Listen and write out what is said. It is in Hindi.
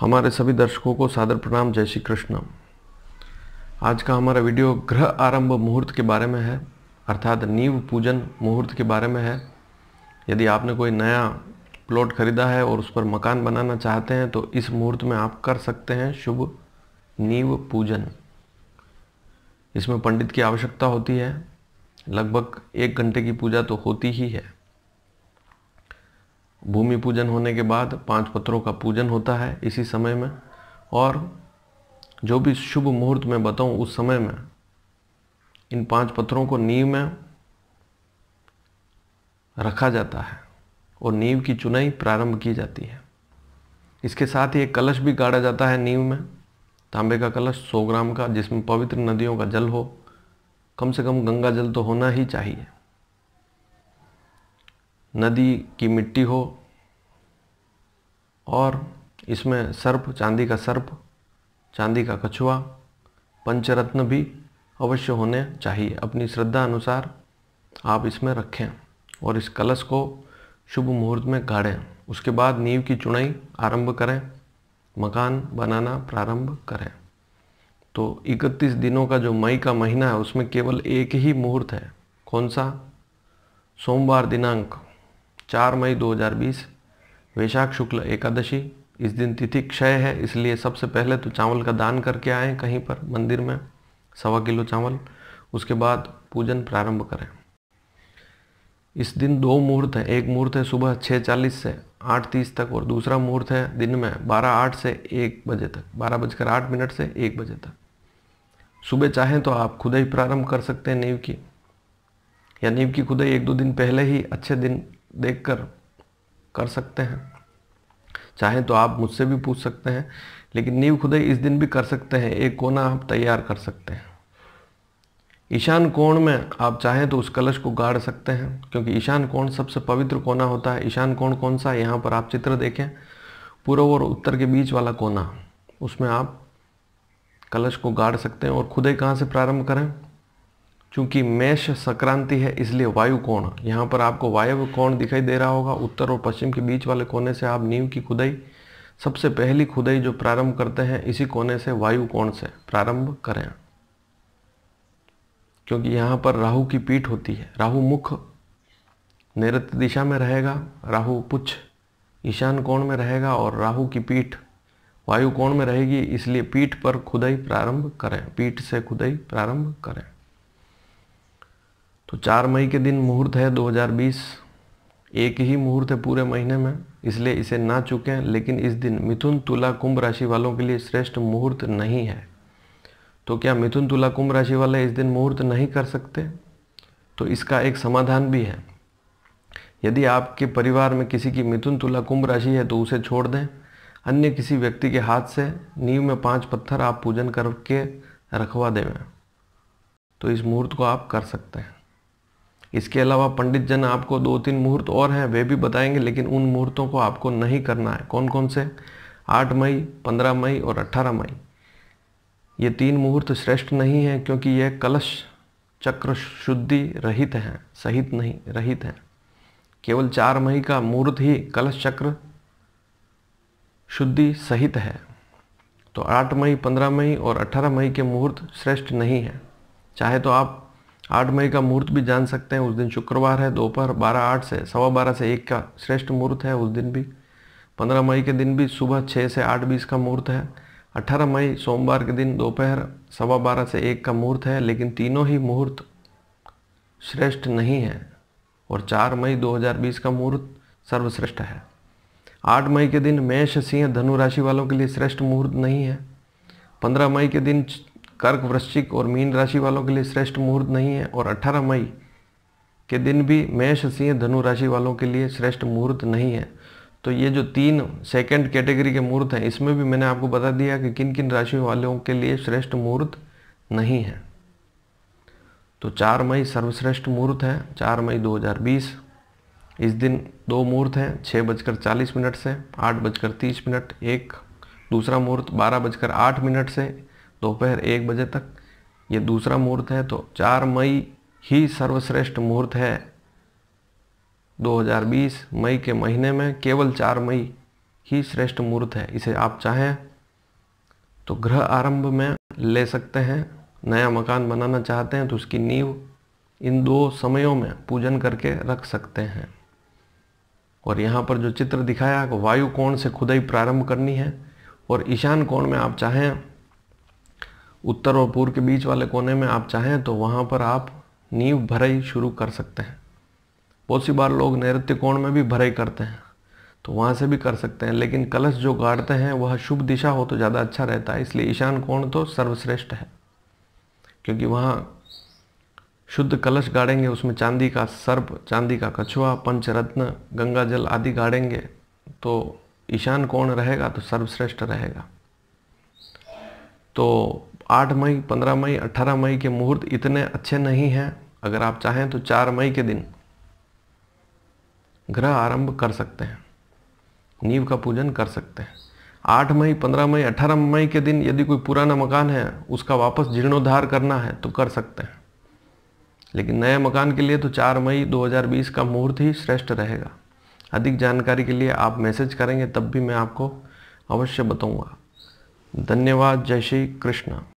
हमारे सभी दर्शकों को सादर प्रणाम जय श्री कृष्ण आज का हमारा वीडियो ग्रह आरंभ मुहूर्त के बारे में है अर्थात नींव पूजन मुहूर्त के बारे में है यदि आपने कोई नया प्लॉट खरीदा है और उस पर मकान बनाना चाहते हैं तो इस मुहूर्त में आप कर सकते हैं शुभ नींव पूजन इसमें पंडित की आवश्यकता होती है लगभग एक घंटे की पूजा तो होती ही है भूमि पूजन होने के बाद पांच पत्रों का पूजन होता है इसी समय में और जो भी शुभ मुहूर्त में बताऊं उस समय में इन पांच पत्रों को नींव में रखा जाता है और नींव की चुनाई प्रारंभ की जाती है इसके साथ ही एक कलश भी गाड़ा जाता है नींव में तांबे का कलश 100 ग्राम का जिसमें पवित्र नदियों का जल हो कम से कम गंगा जल तो होना ही चाहिए नदी की मिट्टी हो और इसमें सर्प चांदी का सर्प चांदी का कछुआ पंचरत्न भी अवश्य होने चाहिए अपनी श्रद्धा अनुसार आप इसमें रखें और इस कलश को शुभ मुहूर्त में गाड़ें उसके बाद नींव की चुनाई आरंभ करें मकान बनाना प्रारंभ करें तो 31 दिनों का जो मई का महीना है उसमें केवल एक ही मुहूर्त है कौन सा सोमवार दिनांक चार मई 2020 वैशाख शुक्ल एकादशी इस दिन तिथि क्षय है इसलिए सबसे पहले तो चावल का दान करके आएँ कहीं पर मंदिर में सवा किलो चावल उसके बाद पूजन प्रारंभ करें इस दिन दो मुहूर्त है एक मुहूर्त है सुबह छः चालीस से आठ तीस तक और दूसरा मुहूर्त है दिन में बारह आठ से एक बजे तक बारह बजकर आठ मिनट से एक बजे तक सुबह चाहें तो आप खुद ही प्रारंभ कर सकते हैं नींव की या नींव की खुदाई एक दो दिन पहले ही अच्छे दिन देखकर कर सकते हैं चाहें तो आप मुझसे भी पूछ सकते हैं लेकिन नींव खुदाई इस दिन भी कर सकते हैं एक कोना आप तैयार कर सकते हैं ईशान कोण में आप चाहें तो उस कलश को गाड़ सकते हैं क्योंकि ईशान कोण सबसे पवित्र कोना होता है ईशान कोण कौन सा है यहाँ पर आप चित्र देखें पूर्व और उत्तर के बीच वाला कोना उसमें आप कलश को गाड़ सकते हैं और खुदे कहाँ से प्रारंभ करें क्योंकि मेष संक्रांति है इसलिए वायु कोण यहाँ पर आपको वायु कोण दिखाई दे रहा होगा उत्तर और पश्चिम के बीच वाले कोने से आप नींव की खुदाई सबसे पहली खुदाई जो प्रारंभ करते हैं इसी कोने से वायु कोण से प्रारंभ करें क्योंकि यहाँ पर राहु की पीठ होती है राहु मुख नैऋत्य दिशा में रहेगा राहु पुच्छ ईशान कोण में रहेगा और राहु की पीठ वायु कोण में रहेगी इसलिए पीठ पर खुदाई प्रारंभ करें पीठ से खुदाई प्रारंभ करें तो चार मई के दिन मुहूर्त है 2020 एक ही मुहूर्त है पूरे महीने में इसलिए इसे ना चुकें लेकिन इस दिन मिथुन तुला कुंभ राशि वालों के लिए श्रेष्ठ मुहूर्त नहीं है तो क्या मिथुन तुला कुंभ राशि वाले इस दिन मुहूर्त नहीं कर सकते तो इसका एक समाधान भी है यदि आपके परिवार में किसी की मिथुन तुला कुंभ राशि है तो उसे छोड़ दें अन्य किसी व्यक्ति के हाथ से नींव में पांच पत्थर आप पूजन करके रखवा देवें तो इस मुहूर्त को आप कर सकते हैं इसके अलावा पंडित जन आपको दो तीन मुहूर्त और हैं वे भी बताएंगे लेकिन उन मुहूर्तों को आपको नहीं करना है कौन कौन से आठ मई पंद्रह मई और अट्ठारह मई ये तीन मुहूर्त श्रेष्ठ नहीं है क्योंकि यह कलश चक्र शुद्धि रहित हैं सहित नहीं रहित हैं केवल चार मई का मुहूर्त ही कलश चक्र शुद्धि सहित है तो आठ मई पंद्रह मई और अट्ठारह मई के मुहूर्त श्रेष्ठ नहीं है चाहे तो आप आठ मई का मुहूर्त भी जान सकते हैं उस दिन शुक्रवार है दोपहर बारह आठ से सवा बारह से एक का श्रेष्ठ मुहूर्त है उस दिन भी पंद्रह मई के दिन भी सुबह छः से आठ बीस का मुहूर्त है अट्ठारह मई सोमवार के दिन दोपहर सवा बारह से एक का मुहूर्त है लेकिन तीनों ही मुहूर्त श्रेष्ठ नहीं है और चार मई 2020 का मुहूर्त सर्वश्रेष्ठ है आठ मई के दिन मेष सिंह धनु राशि वालों के लिए श्रेष्ठ मुहूर्त नहीं है पंद्रह मई के दिन कर्क वृश्चिक और मीन राशि वालों के लिए श्रेष्ठ मुहूर्त नहीं है और 18 मई के दिन भी मेष सिंह धनु राशि वालों के लिए श्रेष्ठ मुहूर्त नहीं है तो ये जो तीन सेकंड कैटेगरी के मुहूर्त हैं इसमें भी मैंने आपको बता दिया कि किन किन राशि वालों के लिए श्रेष्ठ मुहूर्त नहीं है तो चार मई सर्वश्रेष्ठ मुहूर्त है चार मई 2020 इस दिन दो मुहूर्त हैं छः बजकर चालीस मिनट से आठ बजकर तीस मिनट एक दूसरा मुहूर्त बारह बजकर आठ मिनट से दोपहर एक बजे तक ये दूसरा मुहूर्त है तो चार मई ही सर्वश्रेष्ठ मुहूर्त है 2020 मई के महीने में केवल चार मई ही श्रेष्ठ मुहूर्त है इसे आप चाहें तो गृह आरंभ में ले सकते हैं नया मकान बनाना चाहते हैं तो उसकी नींव इन दो समयों में पूजन करके रख सकते हैं और यहाँ पर जो चित्र दिखाया वायु कोण से खुदाई प्रारंभ करनी है और ईशान कोण में आप चाहें उत्तर और पूर्व के बीच वाले कोने में आप चाहें तो वहाँ पर आप नींव भराई शुरू कर सकते हैं बहुत सी बार लोग नैत्य कोण में भी भराई करते हैं तो वहाँ से भी कर सकते हैं लेकिन कलश जो गाड़ते हैं वह शुभ दिशा हो तो ज़्यादा अच्छा रहता है इसलिए ईशान कोण तो सर्वश्रेष्ठ है क्योंकि वहाँ शुद्ध कलश गाड़ेंगे उसमें चांदी का सर्प चांदी का कछुआ पंचरत्न गंगा जल आदि गाड़ेंगे तो ईशान कोण रहेगा तो सर्वश्रेष्ठ रहेगा तो आठ मई पंद्रह मई अट्ठारह मई के मुहूर्त इतने अच्छे नहीं हैं अगर आप चाहें तो चार मई के दिन ग्रह आरंभ कर सकते हैं नींव का पूजन कर सकते हैं आठ मई पंद्रह मई अठारह मई के दिन यदि कोई पुराना मकान है उसका वापस जीर्णोद्धार करना है तो कर सकते हैं लेकिन नए मकान के लिए तो चार मई 2020 का मुहूर्त ही श्रेष्ठ रहेगा अधिक जानकारी के लिए आप मैसेज करेंगे तब भी मैं आपको अवश्य बताऊंगा धन्यवाद जय श्री कृष्ण